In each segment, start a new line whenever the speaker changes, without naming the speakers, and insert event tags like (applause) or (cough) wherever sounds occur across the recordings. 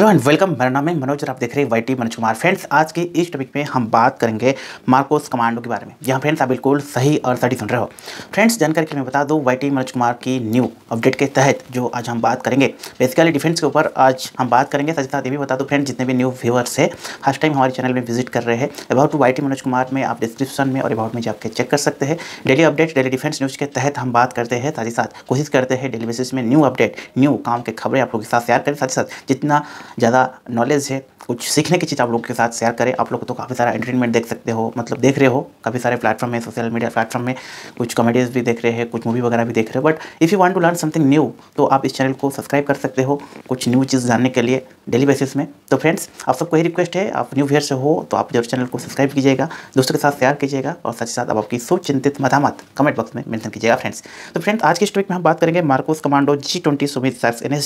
hello and welcome मेरा नाम है मनोज आप देख रहे हैं Y T Manoj Kumar friends आज के इस टॉपिक में हम बात करेंगे मार्कोस कमांडो के बारे में यहाँ फ्रेंड्स आप बिल्कुल सही और सही सुन रहे हो फ्रेंड्स जानकारी के लिए मैं बता दूँ वाई टी मनोज कुमार की न्यू अपडेट के तहत जो आज हम बात करेंगे बेसिकली डिफेंस के ऊपर आज हम बात करेंगे साथ ही साथ ये भी बता दो फ्रेंड्स जितने भी न्यू व्यूवर्स है फर्स्ट टाइम हमारे चैनल में विजिट कर रहे हैं about to Y T Manoj Kumar में आप डिस्क्रिप्शन में और अबाउट में जाकर चेक कर सकते हैं daily update daily defence news के तहत हम बात करते हैं साथ ही साथ कोशिश करते हैं डेली बेसिस में न्यू अपडेट न्यू काम के खबरें आप लोगों के साथ शेयर करें साथ ही साथ जितना ज़्यादा नॉलेज है कुछ सीखने की चीज़ आप लोगों के साथ शेयर करें आप लोग तो काफ़ी सारा एंटरटेनमेंट देख सकते हो मतलब देख रहे हो काफ़ी सारे प्लेटफॉर्म है सोशल मीडिया प्लेटफॉर्म में कुछ कॉमेडीज भी देख रहे हैं कुछ मूवी वगैरह भी देख रहे हो but if you want to learn something new तो आप इस चैनल को सब्सक्राइब कर सकते हो कुछ न्यू चीज़ जानने के लिए डेली बेसिस में तो फ्रेंड्स आप सबको यही रिक्वेस्ट है आप न्यू से हो तो आप जरूर चैनल को सब्सक्राइब कीजिएगा दोस्तों के साथ शेयर कीजिएगा और साथ ही साथ आपकी सोच चिंतित मदामत कमेंट बॉक्स में मेंशन कीजिएगा फ्रेंड्स तो फ्रेंड्स आज के इस में हम बात करेंगे MARCOS commando G twenty summit सर्स एन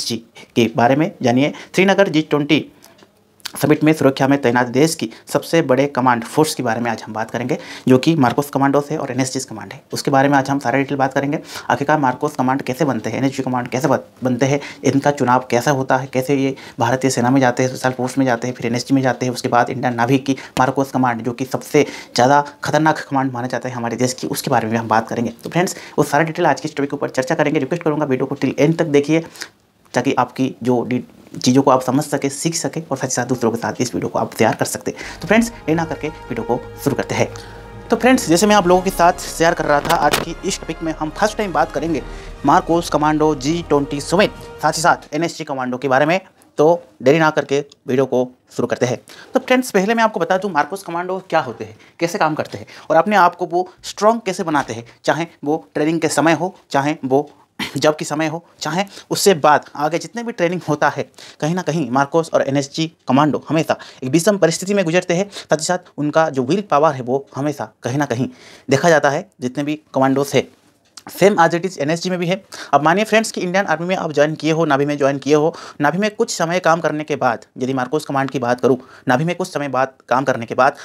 के बारे में जानिए Srinagar under G twenty summit में सुरक्षा में तैनात देश की सबसे बड़े कमांड फोर्स के बारे में आज हम बात करेंगे जो कि मार्कोस कमांडोस है और एन कमांड है उसके बारे में आज हम सारे डिटेल बात करेंगे आखिरकार मार्कोस कमांड कैसे बनते हैं एन कमांड कैसे बनते हैं इनका चुनाव कैसा होता है कैसे ये भारतीय सेना में जाते हैं स्पेशल फोर्स में जाते हैं फिर एन में जाते हैं उसके बाद इंडियन नाभिक की मार्कोस कमांड जो कि सबसे ज़्यादा खतरनाक कमांड माना जाता है हमारे देश की उसके बारे में हम बात करेंगे तो फ्रेंड्स वो सारा डिटेल आज की इस के ऊपर चर्चा करेंगे रिक्वेस्ट करूँगा वीडियो को टिल एंड तक देखिए ताकि आपकी जो चीज़ों को आप समझ सके सीख सके और साथ ही साथ दूसरों के साथ इस वीडियो को आप तैयार कर सकते तो फ्रेंड्स लेना करके वीडियो को शुरू करते हैं तो फ्रेंड्स जैसे मैं आप लोगों के साथ शेयर कर रहा था आज की इस टॉपिक में हम फर्स्ट टाइम बात करेंगे मार्कोस कमांडो जी ट्वेंटी समेत साथ ही साथ एन कमांडो के बारे में तो देरी ना करके वीडियो को शुरू करते हैं तो फ्रेंड्स पहले मैं आपको बता दूं मार्कोस कमांडो क्या होते हैं कैसे काम करते हैं और अपने आप को वो स्ट्रॉन्ग कैसे बनाते हैं चाहे वो ट्रेनिंग के समय हो चाहे वो जब की समय हो चाहे उससे बाद आगे जितने भी ट्रेनिंग होता है कहीं ना कहीं मार्कोस और एनएसजी कमांडो हमेशा एक विषम परिस्थिति में गुजरते हैं साथ ही साथ उनका जो विल पावर है वो हमेशा कहीं ना कहीं देखा जाता है जितने भी कमांडोस है सेम आज इट इज़ एन में भी है अब मानिए फ्रेंड्स कि इंडियन आर्मी में आप ज्वाइन किए हो नाभी में ज्वाइन किए हो नाभी में कुछ समय काम करने के बाद यदि मार्कोस कमांड की बात करूँ नाभी में कुछ समय बाद काम करने के बाद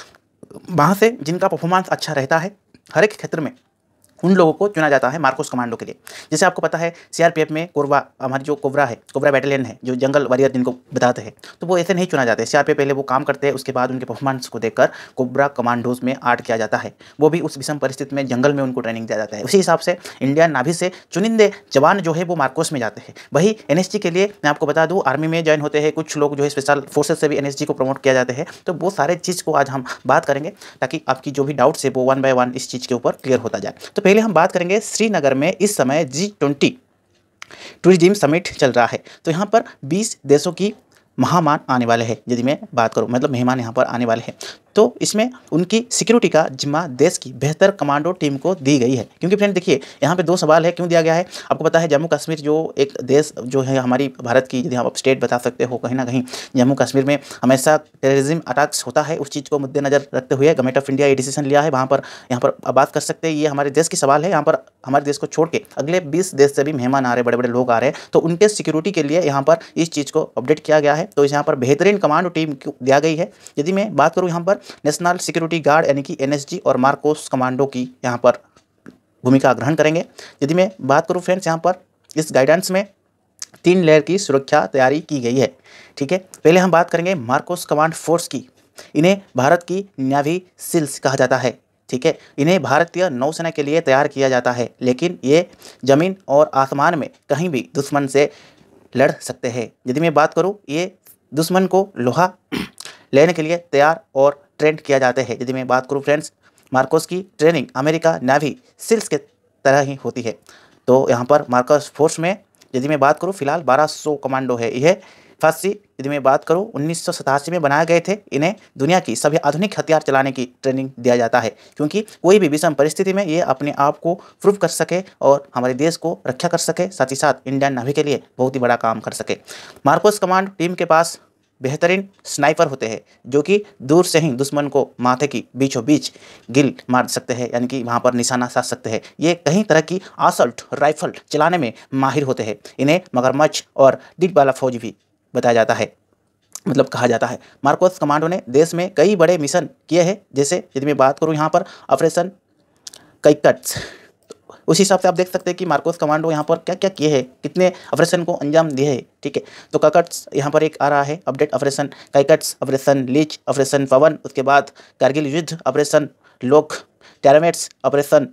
वहाँ से जिनका परफॉर्मेंस अच्छा रहता है हर एक क्षेत्र में उन लोगों को चुना जाता है मार्कोस कमांडो के लिए जैसे आपको पता है सीआरपीएफ में कोरवा हमारी जो कोबरा है कोबरा बैटालियन है जो जंगल वॉरियर जिनको बताते हैं तो वो ऐसे नहीं चुना जाता है सीआरपीएफ पहले वो काम करते हैं उसके बाद उनके परफॉर्मेंस को देखकर कोबरा कमांडोज में आर्ट किया जाता है वो भी उस विषम परिस्थिति में जंगल में उनको ट्रेनिंग दिया जाता है उसी हिसाब से इंडिया नाभि से चुनिंदे जवान जो है वो मार्कोस में जाते हैं वही एन के लिए मैं आपको बता दूँ आर्मी में ज्वाइन होते हैं कुछ लोग जो है स्पेशल फोर्सेज से भी एन को प्रमोट किया जाता है तो वो सारे चीज़ को आज हम बात करेंगे ताकि आपकी जो भी डाउट्स है वो वन बाय वन इस चीज़ के ऊपर क्लियर होता जाए तो पहले हम बात करेंगे श्रीनगर में इस समय जी ट्वेंटी टूरिज्म समिट चल रहा है तो यहाँ पर बीस देशों की महामान आने वाले हैं यदि मैं बात करूँ मतलब मेहमान यहाँ पर आने वाले हैं तो इसमें उनकी सिक्योरिटी का जिम्मा देश की बेहतर कमांडो टीम को दी गई है क्योंकि फ्रेंड देखिए यहाँ पे दो सवाल है क्यों दिया गया है आपको पता है जम्मू कश्मीर जो एक देश जो है हमारी भारत की यदि आप स्टेट बता सकते हो कहीं ना कहीं जम्मू कश्मीर में हमेशा टेररिज्म अटैक्स होता है उस चीज़ को मद्देनजर रखते हुए गवर्नमेंट ऑफ इंडिया ये डिसीजन लिया है वहाँ पर यहाँ पर बात कर सकते हैं ये हमारे देश की सवाल है यहाँ पर हमारे देश को छोड़ के अगले बीस देश से भी मेहमान आ रहे बड़े बड़े लोग आ रहे हैं तो उनके सिक्योरिटी के लिए यहाँ पर इस चीज़ को अपडेट किया गया है तो यहाँ पर बेहतरीन कमांडो टीम दिया गई है यदि मैं बात करूँ यहाँ पर नेशनल सिक्योरिटी गार्ड यानी कि एनएसजी और मार्कोस कमांडो की यहाँ पर भूमिका ग्रहण करेंगे यदि मैं बात करूँ फ्रेंड्स यहाँ पर इस गाइडेंस में तीन लेयर की सुरक्षा तैयारी की गई है ठीक है पहले हम बात करेंगे मार्कोस कमांड फोर्स की इन्हें भारत की न्यावी सिल्स कहा जाता है ठीक है इन्हें भारतीय नौसेना के लिए तैयार किया जाता है लेकिन ये ज़मीन और आसमान में कहीं भी दुश्मन से लड़ सकते हैं यदि मैं बात करूँ ये दुश्मन को लोहा (clears throat) लेने के लिए तैयार और ट्रेंड किया जाता है यदि मैं बात करूँ फ्रेंड्स मार्कोस की ट्रेनिंग अमेरिका नावी सिल्स के तरह ही होती है तो यहाँ पर मार्कोस फोर्स में यदि मैं बात करूँ फिलहाल 1200 कमांडो है यह सी यदि मैं बात करूँ उन्नीस में बनाए गए थे इन्हें दुनिया की सभी आधुनिक हथियार चलाने की ट्रेनिंग दिया जाता है क्योंकि कोई भी विषम परिस्थिति में ये अपने आप को प्रूव कर सके और हमारे देश को रक्षा कर सके साथ ही साथ इंडियन नावी के लिए बहुत ही बड़ा काम कर सके मार्कोस कमांड टीम के पास बेहतरीन स्नाइपर होते हैं जो कि दूर से ही दुश्मन को माथे की बीचों बीच गिल मार सकते हैं यानी कि वहाँ पर निशाना साध सकते हैं ये कई तरह की आसल्ट राइफल चलाने में माहिर होते हैं इन्हें मगरमच्छ और डिट वाला फौज भी बताया जाता है मतलब कहा जाता है मार्कोस कमांडो ने देश में कई बड़े मिशन किए हैं जैसे यदि मैं बात करूँ यहाँ पर ऑपरेशन कट्स उस हिसाब से आप देख सकते हैं कि मार्कोस कमांडो यहाँ पर क्या क्या किए हैं कितने ऑपरेशन को अंजाम दिए हैं ठीक है तो काकट्स यहाँ पर एक आ रहा है update operation cactus operation leech operation Pawan उसके बाद कारगिल युद्ध ऑपरेशन लोक टेरामेट्स ऑपरेशन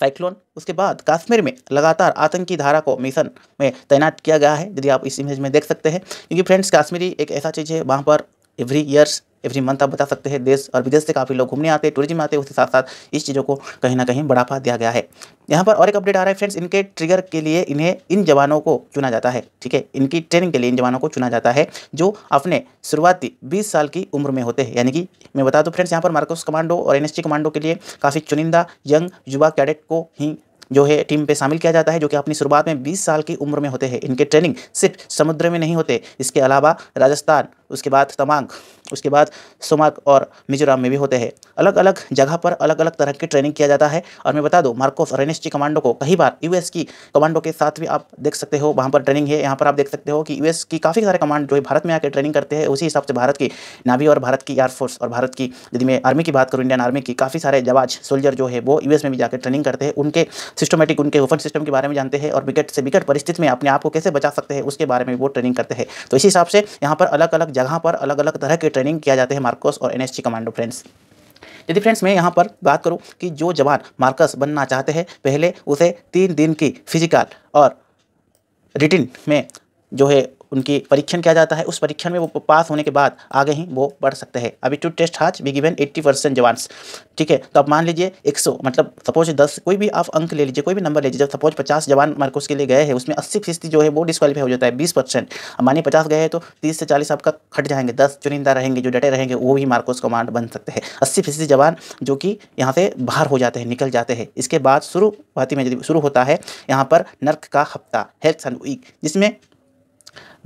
साइक्लोन उसके बाद कश्मीर में लगातार आतंकी धारा को मिशन में तैनात किया गया है यदि आप इस इमेज में देख सकते हैं क्योंकि फ्रेंड्स कश्मीरी एक ऐसा चीज़ है वहाँ पर एवरी ईयर्स एवरी मंथ आप बता सकते हैं देश और विदेश से काफ़ी लोग घूमने आते हैं टूरिज्म आते हैं उसके साथ साथ इस चीज़ों को कहीं ना कहीं बढ़ावा दिया गया है यहाँ पर और एक अपडेट आ रहा है फ्रेंड्स इनके ट्रिगर के लिए इन्हें इन जवानों को चुना जाता है ठीक है इनकी ट्रेनिंग के लिए इन जवानों को चुना जाता है जो अपने शुरुआती बीस साल की उम्र में होते हैं यानी कि मैं बता दूँ फ्रेंड्स यहाँ पर मार्कोस कमांडो और एन कमांडो के लिए काफ़ी चुनिंदा यंग युवा कैडेट को ही जो है टीम पे शामिल किया जाता है जो कि अपनी शुरुआत में 20 साल की उम्र में होते हैं इनके ट्रेनिंग सिर्फ समुद्र में नहीं होते इसके अलावा राजस्थान उसके बाद तमांग उसके बाद सुमाग और मिजोरम में भी होते हैं अलग अलग जगह पर अलग अलग तरह की ट्रेनिंग किया जाता है और मैं बता दूं मार्कोस और एनएसजी कमांडो को कई बार यूएस की कमांडो के साथ भी आप देख सकते हो वहाँ पर ट्रेनिंग है यहाँ पर आप देख सकते हो कि यूएस की काफ़ी सारे कमांड जो है भारत में आकर ट्रेनिंग करते हैं उसी हिसाब से भारत की नावी और भारत की एयरफोर्स और भारत की यदि मैं आर्मी की बात करूँ इंडियन आर्मी की काफ़ी सारे जवाज सोल्जर जो है वो यू में भी जाकर ट्रेनिंग करते हैं उनके सिस्टमेटिक उनके वेपन सिस्टम के बारे में जानते हैं और विकट से विकट परिस्थिति में अपने आप को कैसे बचा सकते हैं उसके बारे में वो ट्रेनिंग करते हैं तो इसी हिसाब से यहाँ पर अलग अलग जगह पर अलग अलग तरह के ट्रेनिंग किया जाते हैं मार्कोस और एन कमांडो फ्रेंड्स यदि फ्रेंड्स मैं यहाँ पर बात करूँ कि जो जवान मार्कस बनना चाहते हैं पहले उसे तीन दिन की फिजिकल और रिटिन में जो है उनकी परीक्षण किया जाता है उस परीक्षण में वो पास होने के बाद आगे ही वो बढ़ सकते हैं अभी two test has be given 80 percent जवान्स ठीक है तो आप मान लीजिए 100 मतलब सपोज 10 कोई भी आप अंक ले लीजिए कोई भी नंबर ले लीजिए सपोज 50 जवान मार्कोस के लिए गए हैं उसमें अस्सी फीसदी जो है वो डिस्कालीफाई हो जाता है बीस परसेंट मानिए पचास गए तो तीस से चालीस आपका खट जाएंगे दस चुनिंदा रहेंगे जो डटे रहेंगे वो भी मार्कोस कमांड बन सकते हैं अस्सी फीसदी जवान जो कि यहाँ से बाहर हो जाते हैं निकल जाते हैं इसके बाद शुरुआती में शुरू होता है यहाँ पर नर्क का हफ्ता हेल्थ एंड वीक जिसमें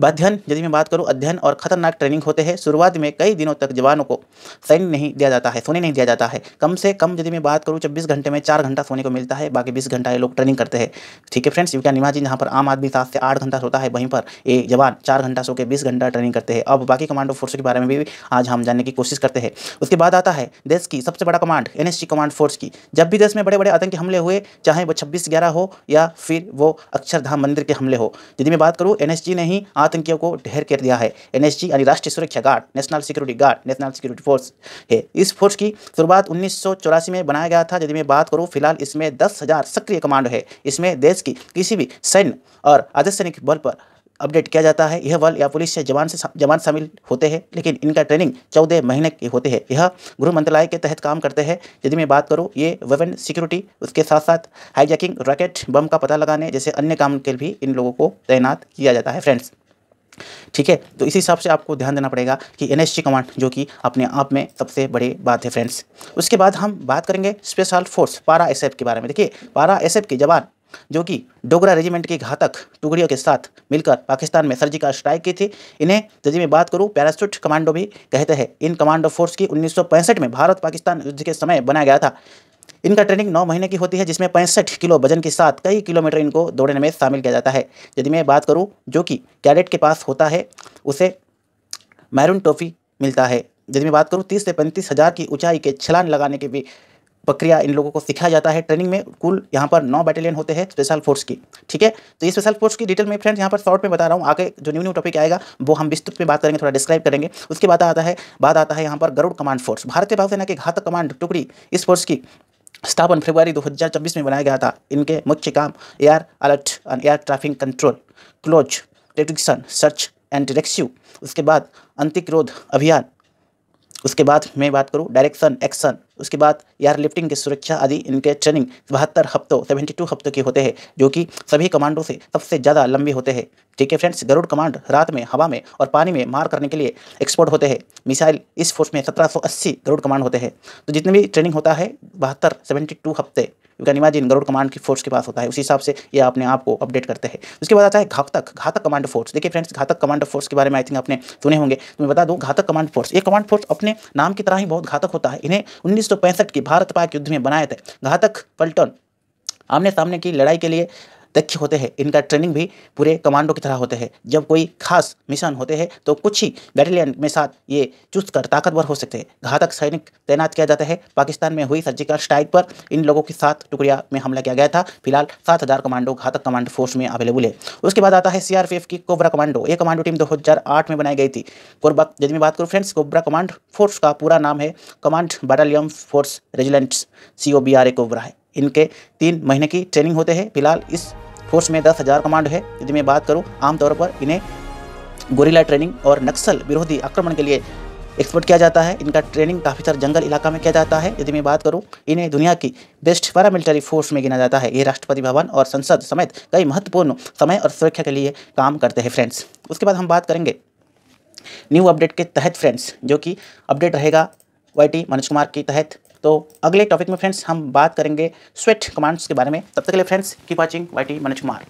अध्ययन यदि मैं बात करूँ अध्ययन और खतरनाक ट्रेनिंग होते हैं शुरुआत में कई दिनों तक जवानों को सैन नहीं दिया जाता है सोने नहीं दिया जाता है कम से कम यदि मैं बात करूँ छब्बीस घंटे में चार घंटा सोने को मिलता है बाकी बीस घंटा ये लोग ट्रेनिंग करते हैं ठीक है फ्रेंड्स यू कैन जहाँ पर आम आदमी सात से आठ घंटा सोता है वहीं पर ये जवान चार घंटा सो के बीस घंटा ट्रेनिंग करते हैं अब बाकी कमांडो फोर्स के बारे में भी आज हम जानने की कोशिश करते हैं उसके बाद आता है देश की सबसे बड़ा कमांड एन कमांड फोर्स की जब भी देश में बड़े बड़े आतंकी हमले हुए चाहे वो छब्बीस ग्यारह हो या फिर वो अक्षरधाम मंदिर के हमले हो यदि मैं बात करूँ एन ने ही आज आतंकियों को ढेर कर दिया है एनएसजी यानी राष्ट्रीय सुरक्षा guard national security guard national security force है इस फोर्स की शुरुआत उन्नीस में बनाया गया था यदि मैं बात करूँ फिलहाल इसमें दस सक्रिय कमांड है इसमें देश की किसी भी सैन्य और अर्धसैनिक बल पर अपडेट किया जाता है यह बल या पुलिस से जवान से जवान शामिल होते हैं लेकिन इनका ट्रेनिंग चौदह महीने के होते हैं यह गृह मंत्रालय के तहत काम करते हैं यदि मैं बात करूं ये वेपन सिक्योरिटी उसके साथ साथ हाईजैकिंग रॉकेट बम का पता लगाने जैसे अन्य काम के भी इन लोगों को तैनात किया जाता है फ्रेंड्स ठीक है तो इसी हिसाब से आपको ध्यान देना पड़ेगा कि एन कमांड जो कि अपने आप में सबसे बड़ी बात है फ्रेंड्स उसके बाद हम बात करेंगे स्पेशल फोर्स पारा एस के बारे में देखिए पारा एस के जवान जो कि डोगरा रेजिमेंट के घातक टुकड़ियों के साथ मिलकर पाकिस्तान में सर्जिकल स्ट्राइक की थी इन्हें यदि मैं बात करूं पैरासूट कमांडो भी कहते हैं इन कमांडो फोर्स की 1965 में भारत पाकिस्तान युद्ध के समय बनाया गया था इनका ट्रेनिंग नौ महीने की होती है जिसमें पैंसठ किलो वजन के साथ कई किलोमीटर इनको दौड़ने में शामिल किया जाता है यदि मैं बात करूँ जो कि कैडेट के पास होता है उसे मैरून टॉफ़ी मिलता है यदि मैं बात करूँ तीस से पैंतीस हज़ार की ऊंचाई के छलान लगाने की भी प्रक्रिया इन लोगों को सिखाया जाता है ट्रेनिंग में कुल यहाँ पर नौ बैटालियन होते हैं स्पेशल फोर्स की ठीक है तो ये स्पेशल फोर्स की डिटेल में फ्रेंड्स यहाँ पर शॉर्ट में बता रहा हूँ आगे जो न्यू न्यू टॉपिक आएगा वो हम विस्तृत में बात करेंगे थोड़ा डिस्क्राइब करेंगे उसके बाद आता है बात आता है यहाँ पर गरुड़ कमांड फोर्स भारतीय वायुसेना के घातक कमांड टुकड़ी इस फोर्स की स्थापन फरवरी 2024 में बनाया गया था इनके मुख्य काम air alert and air traffic control close detection search and रेक्स्यू उसके बाद अंतिक्रोध अभियान उसके बाद मैं बात करूँ डायरेक्शन एक्शन उसके बाद यार लिफ्टिंग की सुरक्षा आदि इनके ट्रेनिंग बहत्तर हफ्तों सेवेंटी टू हफ्तों के होते हैं जो कि सभी कमांडों से सबसे ज़्यादा लंबे होते हैं ठीक है फ्रेंड्स गरुड़ कमांड रात में हवा में और पानी में मार करने के लिए एक्सपर्ट होते हैं मिसाइल इस फोर्स में सत्रह सौ अस्सी गरुड़ कमांड होते हैं तो जितने भी ट्रेनिंग होता है बहत्तर सेवेंटी टू हफ्ते गनिमा जिन गरुड़ कमांड की फोर्स के पास होता है उसी हिसाब से ये अपने आप को अपडेट करते हैं उसके बाद आता है घातक घातक कमांड फोर्स देखिए फ्रेंड्स घातक कमांड फोर्स के बारे में आई थिंक आपने सुने होंगे तो मैं बता दूँ घातक कमांड फोर्स ये कमांड फोर्स अपने नाम की तरह ही बहुत घातक होता है इन्हें उन्नीस के भारत पाक युद्ध में बनाए थे घातक पल्टन आमने सामने की लड़ाई के लिए दक्ष होते हैं इनका ट्रेनिंग भी पूरे कमांडो की तरह होते हैं जब कोई खास मिशन होते हैं तो कुछ ही बैटलियन में साथ ये चुस्त कर ताकतवर हो सकते हैं घातक सैनिक तैनात किया जाता है पाकिस्तान में हुई सर्जिकल स्ट्राइक पर इन लोगों के साथ टुकड़िया में हमला किया गया था फिलहाल सात हज़ार कमांडो घातक कमांडो फोर्स में अवेलेबल है उसके बाद आता है सी की कोबरा कमांडो ये कमांडो टीम दो में बनाई गई थी कोरबा यदि मैं बात करूँ फ्रेंड्स कोबरा कमांड फोर्स का पूरा नाम है command battalion force resilients C O B R A COBRA है इनके तीन महीने की ट्रेनिंग होते हैं फिलहाल इस फोर्स में दस हज़ार कमांड है यदि मैं बात करूँ आमतौर पर इन्हें गोरीला ट्रेनिंग और नक्सल विरोधी आक्रमण के लिए एक्सपोर्ट किया जाता है इनका ट्रेनिंग काफ़ी सारे जंगल इलाका में किया जाता है यदि मैं बात करूं इन्हें दुनिया की बेस्ट पैरामिलिट्री फोर्स में गिना जाता है ये राष्ट्रपति भवन और संसद समेत कई महत्वपूर्ण समय और सुरक्षा के लिए काम करते हैं फ्रेंड्स उसके बाद हम बात करेंगे न्यू अपडेट के तहत फ्रेंड्स जो कि अपडेट रहेगा वाई टी मनोज कुमार के तहत तो अगले टॉपिक में फ्रेंड्स हम बात करेंगे स्वेट कमांड्स के बारे में तब तक के लिए friends keep watching Y T Manoj Kumar